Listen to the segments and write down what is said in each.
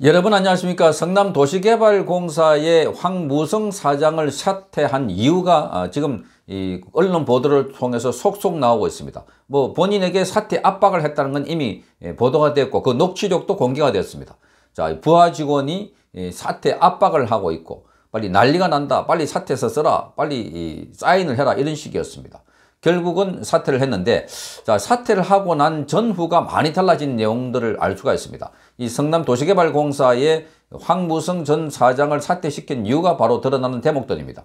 여러분 안녕하십니까 성남도시개발공사의 황무성 사장을 사퇴한 이유가 아, 지금 언론 보도를 통해서 속속 나오고 있습니다 뭐 본인에게 사퇴 압박을 했다는 건 이미 예, 보도가 됐고 그 녹취록도 공개가 됐습니다 자 부하 직원이 예, 사퇴 압박을 하고 있고 빨리 난리가 난다 빨리 사퇴해서 써라 빨리 사인을 해라 이런 식이었습니다 결국은 사퇴를 했는데 자 사퇴를 하고 난 전후가 많이 달라진 내용들을 알 수가 있습니다 이 성남도시개발공사의 황무성 전 사장을 사퇴시킨 이유가 바로 드러나는 대목들입니다.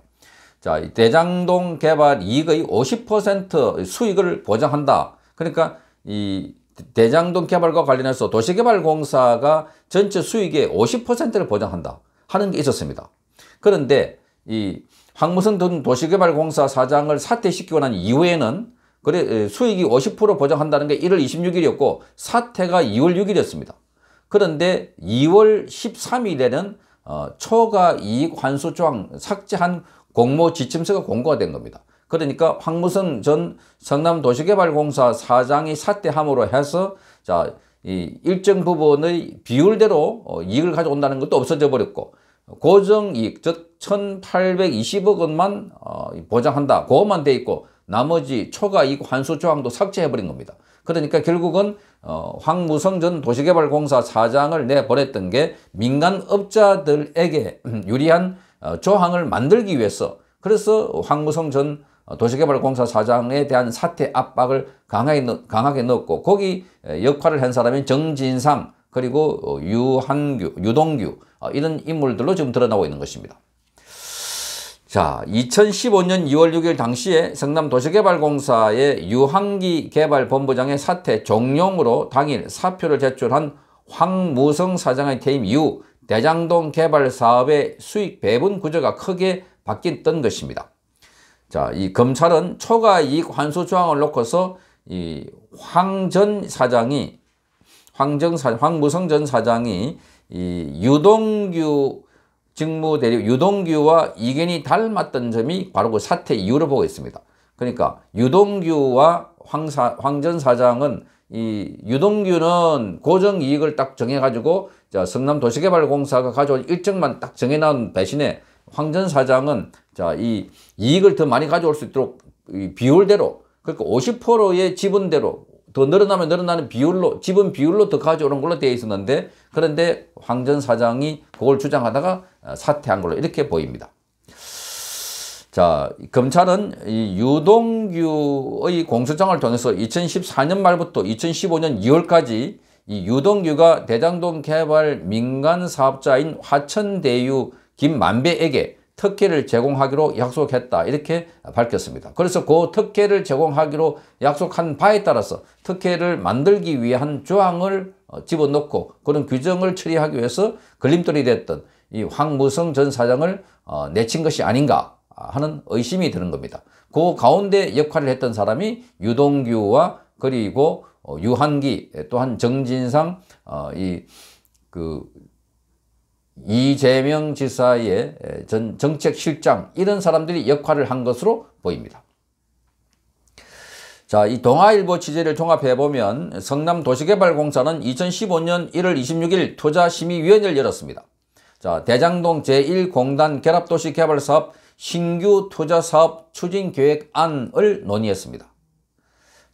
자, 대장동 개발 이익의 50% 수익을 보장한다. 그러니까 이 대장동 개발과 관련해서 도시개발공사가 전체 수익의 50%를 보장한다 하는 게 있었습니다. 그런데 이 황무성 전 도시개발공사 사장을 사퇴시키고 난 이후에는 그래 수익이 50% 보장한다는 게 1월 26일이었고 사퇴가 2월 6일이었습니다. 그런데 2월 13일에는 어, 초과 이익 환수 조항 삭제한 공모 지침서가 공고가 된 겁니다. 그러니까 황무성 전 성남도시개발공사 사장이 사퇴함으로 해서 자, 이 일정 부분의 비율대로 어, 이익을 가져온다는 것도 없어져 버렸고 고정이익 즉 1820억 원만 어, 보장한다. 그만돼 있고 나머지 초과 이익 환수 조항도 삭제해버린 겁니다. 그러니까 결국은 어, 황무성 전 도시개발공사 사장을 내보냈던 게 민간업자들에게 유리한 어, 조항을 만들기 위해서 그래서 황무성 전 도시개발공사 사장에 대한 사태 압박을 강하게, 강하게 넣었고 거기 역할을 한 사람이 정진상 그리고 어, 유한규, 유동규 어, 이런 인물들로 지금 드러나고 있는 것입니다. 자, 2015년 2월 6일 당시에 성남도시개발공사의 유한기 개발본부장의 사퇴 종용으로 당일 사표를 제출한 황무성 사장의 퇴임 이후 대장동 개발 사업의 수익 배분 구조가 크게 바뀌었던 것입니다. 자, 이 검찰은 초과 이익 환수 조항을 놓고서 이 황전 사장이 황정 사, 황무성 전 사장이 이 유동규 직무대리 유동규와 이견이 닮았던 점이 바로 그 사태 이유를 보고 있습니다. 그러니까 유동규와 황사, 황전 사장은 이 유동규는 고정이익을 딱 정해가지고 자, 성남도시개발공사가 가져온 일정만 딱 정해놓은 대신에 황전 사장은 자, 이 이익을 더 많이 가져올 수 있도록 비율대로 그러니까 50%의 지분대로 더 늘어나면 늘어나는 비율로 집은 비율로 더 가져오는 걸로 되어 있었는데 그런데 황전 사장이 그걸 주장하다가 어, 사퇴한 걸로 이렇게 보입니다. 자, 검찰은 이 유동규의 공소장을 통해서 2014년 말부터 2015년 2월까지 이 유동규가 대장동 개발 민간 사업자인 화천대유 김만배에게 특혜를 제공하기로 약속했다 이렇게 밝혔습니다. 그래서 그 특혜를 제공하기로 약속한 바에 따라서 특혜를 만들기 위한 조항을 어, 집어넣고 그런 규정을 처리하기 위해서 걸림돌이 됐던 이 황무성 전 사장을 어, 내친 것이 아닌가 하는 의심이 드는 겁니다. 그 가운데 역할을 했던 사람이 유동규와 그리고 어, 유한기 또한 정진상 이그 이재명 지사의 전 정책실장 이런 사람들이 역할을 한 것으로 보입니다. 자, 이 동아일보 취재를 종합해보면 성남도시개발공사는 2015년 1월 26일 투자심의위원회를 열었습니다. 자, 대장동 제1공단 결합도시개발사업 신규 투자사업 추진계획안을 논의했습니다.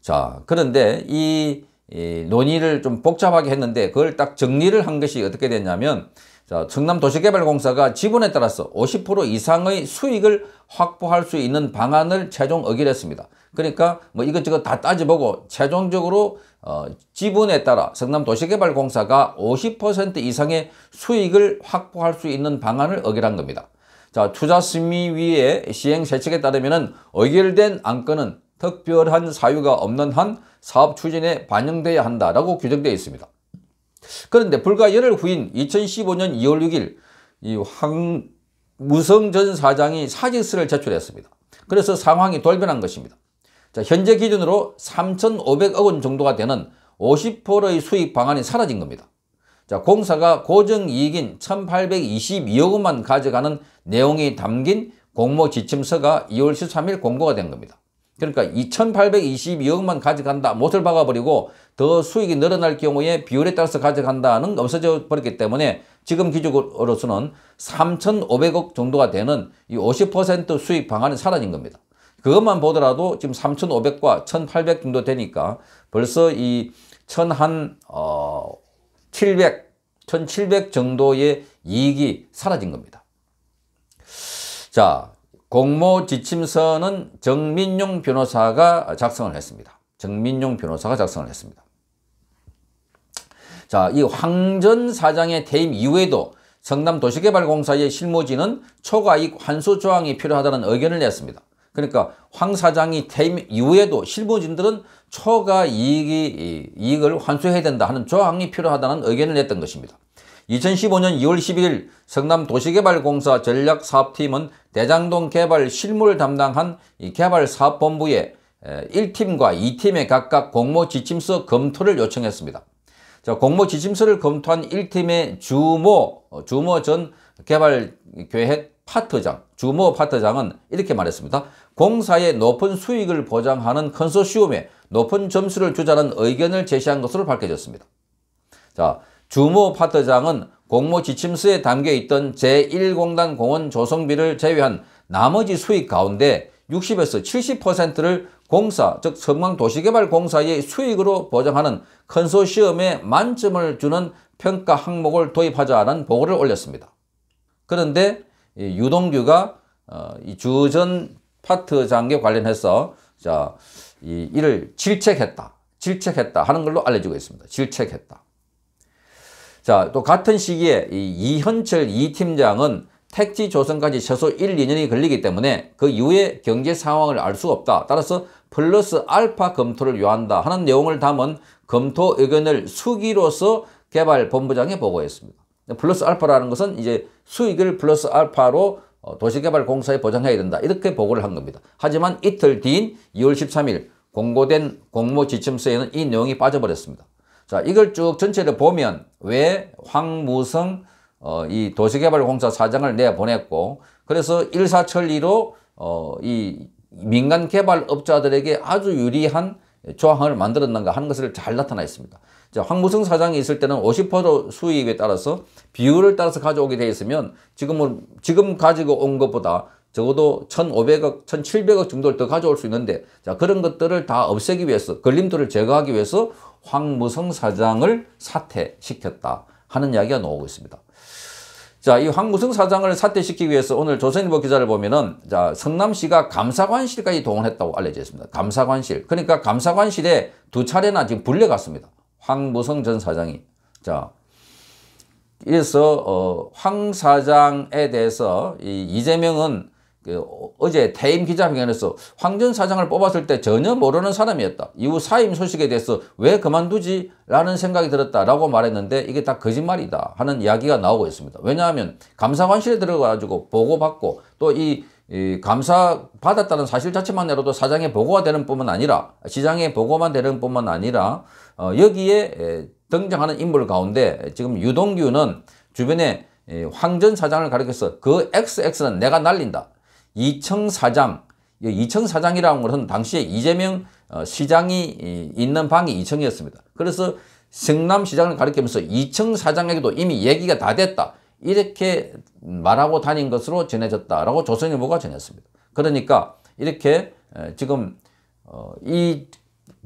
자, 그런데 이, 이 논의를 좀 복잡하게 했는데 그걸 딱 정리를 한 것이 어떻게 됐냐면 자, 성남도시개발공사가 지분에 따라서 50% 이상의 수익을 확보할 수 있는 방안을 최종 의결했습니다. 그러니까 뭐 이것저것 다 따져보고 최종적으로 어, 지분에 따라 성남도시개발공사가 50% 이상의 수익을 확보할 수 있는 방안을 의결한 겁니다. 자, 투자심의위의 시행 세책에 따르면 의결된 안건은 특별한 사유가 없는 한 사업 추진에 반영돼야 한다라고 규정되어 있습니다. 그런데 불과 열흘 후인 2015년 2월 6일 이 황무성 전 사장이 사직서를 제출했습니다. 그래서 상황이 돌변한 것입니다. 자, 현재 기준으로 3,500억 원 정도가 되는 50%의 수익 방안이 사라진 겁니다. 자, 공사가 고정이익인 1,822억 원만 가져가는 내용이 담긴 공모 지침서가 2월 13일 공고가 된 겁니다. 그러니까 2,822억만 가져간다. 못을 박아버리고 더 수익이 늘어날 경우에 비율에 따라서 가져간다는 없어져 버렸기 때문에 지금 기준으로서는 3,500억 정도가 되는 이50% 수익 방안이 사라진 겁니다. 그것만 보더라도 지금 3,500과 1,800 정도 되니까 벌써 이1한어 700, 1,700 정도의 이익이 사라진 겁니다. 자, 공모 지침서는 정민용 변호사가 작성을 했습니다. 정민용 변호사가 작성을 했습니다. 자, 이 황 전 사장의 퇴임 이후에도 성남도시개발공사의 실무진은 초과익 환수 조항이 필요하다는 의견을 냈습니다. 그러니까 황 사장이 퇴임 이후에도 실무진들은 초과이익이, 이익을 환수해야 된다 하는 조항이 필요하다는 의견을 냈던 것입니다. 2015년 2월 10일 성남도시개발공사 전략사업팀은 대장동 개발 실무를 담당한 이 개발사업본부에 1팀과 2팀에 각각 공모지침서 검토를 요청했습니다. 자, 공모지침서를 검토한 1팀의 주모, 어, 주모 전 개발계획 파트장, 주모 파트장은 이렇게 말했습니다. 공사의 높은 수익을 보장하는 컨소시움에 높은 점수를 주자는 의견을 제시한 것으로 밝혀졌습니다. 자, 주모 파트장은 공모 지침서에 담겨 있던 제1공단 공원 조성비를 제외한 나머지 수익 가운데 60에서 70%를 공사, 즉 성광도시개발공사의 수익으로 보장하는 컨소시엄에 만점을 주는 평가 항목을 도입하자는 보고를 올렸습니다. 그런데 유동규가 어, 주전 파트장에 관련해서 자, 이, 이를 질책했다. 질책했다 하는 걸로 알려지고 있습니다. 질책했다. 자, 또 같은 시기에 이 이현철 이 팀장은 택지 조성까지 최소 1, 2년이 걸리기 때문에 그 이후의 경제 상황을 알 수 없다. 따라서 플러스 알파 검토를 요한다 하는 내용을 담은 검토 의견을 수기로서 개발본부장에 보고했습니다. 플러스 알파라는 것은 이제 수익을 플러스 알파로 어, 도시개발공사에 보장해야 된다. 이렇게 보고를 한 겁니다. 하지만 이틀 뒤인 2월 13일 공고된 공모 지침서에는 이 내용이 빠져버렸습니다. 자, 이걸 쭉 전체를 보면 왜 황무성 어, 이 도시개발공사 사장을 내보냈고 그래서 일사천리로 어, 이 민간 개발업자들에게 아주 유리한 조항을 만들었는가 하는 것을 잘 나타나 있습니다. 자, 황무성 사장이 있을 때는 50% 수익에 따라서 비율을 따라서 가져오게 되어 있으면 지금은 지금 가지고 온 것보다 적어도 1,500억, 1,700억 정도를 더 가져올 수 있는데 자 그런 것들을 다 없애기 위해서 걸림돌을 제거하기 위해서 황무성 사장을 사퇴시켰다 하는 이야기가 나오고 있습니다. 자, 이 황무성 사장을 사퇴시키기 위해서 오늘 조선일보 기자를 보면은 자, 성남시가 감사관실까지 동원했다고 알려져 있습니다. 감사관실. 그러니까 감사관실에 두 차례나 지금 불려갔습니다. 황무성 전 사장이. 자, 그래서 어, 황 사장에 대해서 이 이재명은 그, 어제 퇴임 기자회견에서 황전 사장을 뽑았을 때 전혀 모르는 사람이었다. 이후 사임 소식에 대해서 왜 그만두지? 라는 생각이 들었다라고 말했는데 이게 다 거짓말이다 하는 이야기가 나오고 있습니다. 왜냐하면 감사관실에 들어가가지고 보고받고 또이 이 감사 받았다는 사실 자체만으로도 사장의 보고가 되는 뿐만 아니라 시장의 보고만 되는 뿐만 아니라 어, 여기 에, 등장하는 인물 가운데 지금 유동규는 주변에 황전 사장을 가리켜서 그 XX는 내가 날린다. 2층 사장, 이청 사장이라는 것은 당시에 이재명 어, 시장이 있는 방이 이청이었습니다. 그래서 성남시장을 가리키면서 이청 사장에게도 이미 얘기가 다 됐다. 이렇게 말하고 다닌 것으로 전해졌다라고 조선일보가 전했습니다. 그러니까 이렇게 어, 지금 어, 이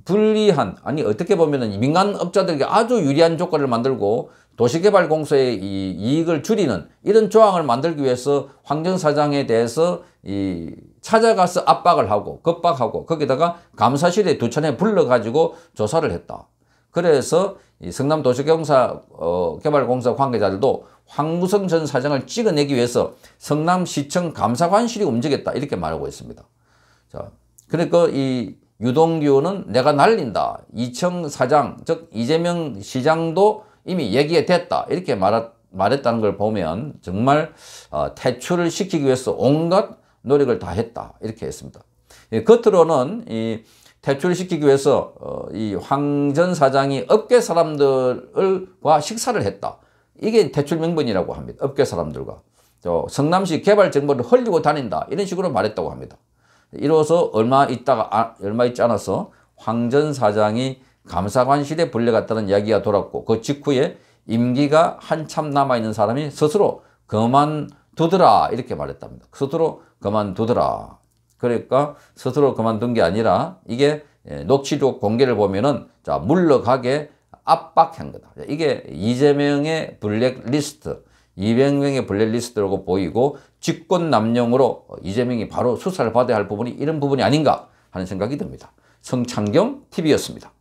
불리한 아니 어떻게 보면 민간업자들에게 아주 유리한 조건을 만들고 도시개발공사의 이 이익을 줄이는 이런 조항을 만들기 위해서 황정사장에 대해서 이 찾아가서 압박을 하고 급박하고 거기다가 감사실에 두 차례 불러가지고 조사를 했다. 그래서 이 성남도시개발공사 어, 개발공사 관계자들도 황무성전 사장을 찍어내기 위해서 성남시청 감사관실이 움직였다 이렇게 말하고 있습니다. 자, 그러니까 이 유동규는 내가 날린다. 이청 사장 즉 이재명 시장도 이미 얘기됐다 가 이렇게 말하, 말했다는 걸 보면 정말 어, 퇴출을 시키기 위해서 온갖 노력을 다 했다 이렇게 했습니다. 예, 겉으로는 이 퇴출을 시키기 위해서 어, 이황전 사장이 업계 사람들과 식사를 했다. 이게 퇴출 명분이라고 합니다. 업계 사람들과. 성남시 개발 정보를 흘리고 다닌다. 이런 식으로 말했다고 합니다. 이로써 얼마 있다가, 아, 얼마 있지 않아서 황전 사장이 감사관실에 불려갔다는 이야기가 돌았고 그 직후에 임기가 한참 남아있는 사람이 스스로 그만두더라 이렇게 말했답니다. 스스로 그만두더라. 그러니까 스스로 그만둔 게 아니라 이게 예, 녹취록 공개를 보면은 자 물러가게 압박한 거다. 이게 이재명의 블랙리스트 200명의 블랙리스트라고 보이고 직권남용으로 이재명이 바로 수사를 받아야 할 부분이 이런 부분이 아닌가 하는 생각이 듭니다. 성창경 TV였습니다.